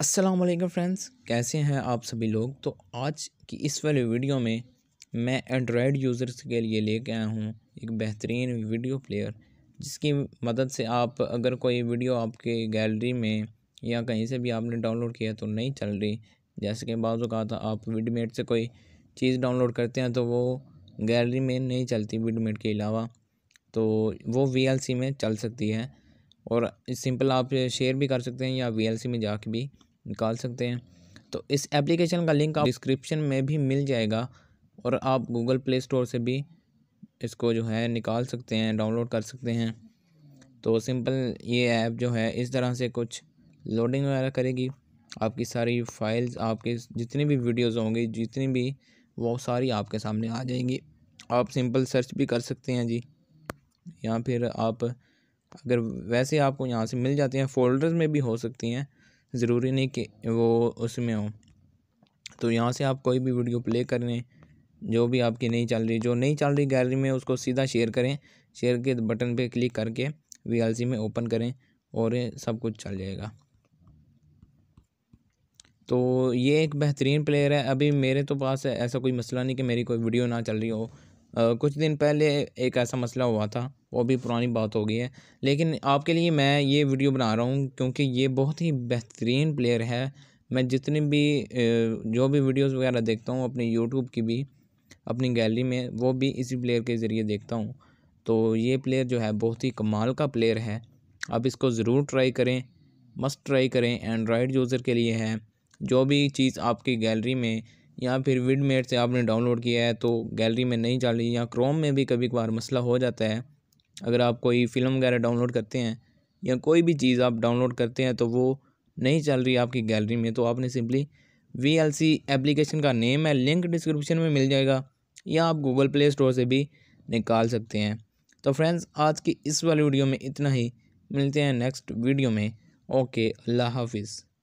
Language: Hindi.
अस्सलाम वालेकुम फ्रेंड्स कैसे हैं आप सभी लोग तो आज की इस वाले वीडियो में मैं एंड्रॉयड यूज़र्स के लिए लेके आया हूँ एक बेहतरीन वीडियो प्लेयर जिसकी मदद से आप अगर कोई वीडियो आपके गैलरी में या कहीं से भी आपने डाउनलोड किया तो नहीं चल रही जैसे कि बाज़ था आप विडमेट से कोई चीज़ डाउनलोड करते हैं तो वो गैलरी में नहीं चलती विडमेट के अलावा तो वो वी में चल सकती है और सिंपल आप शेयर भी कर सकते हैं या वी में जा भी निकाल सकते हैं तो इस एप्लीकेशन का लिंक आप डिस्क्रिप्शन में भी मिल जाएगा और आप गूगल प्ले स्टोर से भी इसको जो है निकाल सकते हैं डाउनलोड कर सकते हैं तो सिंपल ये ऐप जो है इस तरह से कुछ लोडिंग वगैरह करेगी आपकी सारी फाइल्स आपके जितनी भी वीडियोस होंगी जितनी भी वो सारी आपके सामने आ जाएंगी आप सिंपल सर्च भी कर सकते हैं जी या फिर आप अगर वैसे आपको यहाँ से मिल जाती हैं फोल्डर्स में भी हो सकती हैं ज़रूरी नहीं कि वो उसमें हो तो यहाँ से आप कोई भी वीडियो प्ले कर लें जो भी आपकी नहीं चल रही जो नहीं चल रही गैलरी में उसको सीधा शेयर करें शेयर के बटन पे क्लिक करके वी में ओपन करें और सब कुछ चल जाएगा तो ये एक बेहतरीन प्लेयर है अभी मेरे तो पास ऐसा कोई मसला नहीं कि मेरी कोई वीडियो ना चल रही हो आ, कुछ दिन पहले एक ऐसा मसला हुआ था वो भी पुरानी बात हो गई है लेकिन आपके लिए मैं ये वीडियो बना रहा हूँ क्योंकि ये बहुत ही बेहतरीन प्लेयर है मैं जितने भी जो भी वीडियोस वगैरह देखता हूँ अपने यूट्यूब की भी अपनी गैलरी में वो भी इसी प्लेयर के ज़रिए देखता हूँ तो ये प्लेयर जो है बहुत ही कमाल का प्लेयर है आप इसको ज़रूर ट्राई करें मस्ट ट्राई करें एंड्रॉयड यूज़र के लिए है जो भी चीज़ आपकी गैलरी में या फिर विडमेट से आपने डाउनलोड किया है तो गैलरी में नहीं चल रही या क्रोम में भी कभी कभार मसला हो जाता है अगर आप कोई फ़िल्म वगैरह डाउनलोड करते हैं या कोई भी चीज़ आप डाउनलोड करते हैं तो वो नहीं चल रही आपकी गैलरी में तो आपने simply V L C application का नेम है लिंक डिस्क्रिप्शन में मिल जाएगा या आप गूगल प्ले स्टोर से भी निकाल सकते हैं तो फ्रेंड्स आज की इस वाली वीडियो में इतना ही मिलते हैं नेक्स्ट वीडियो में ओके अल्लाह हाफिज़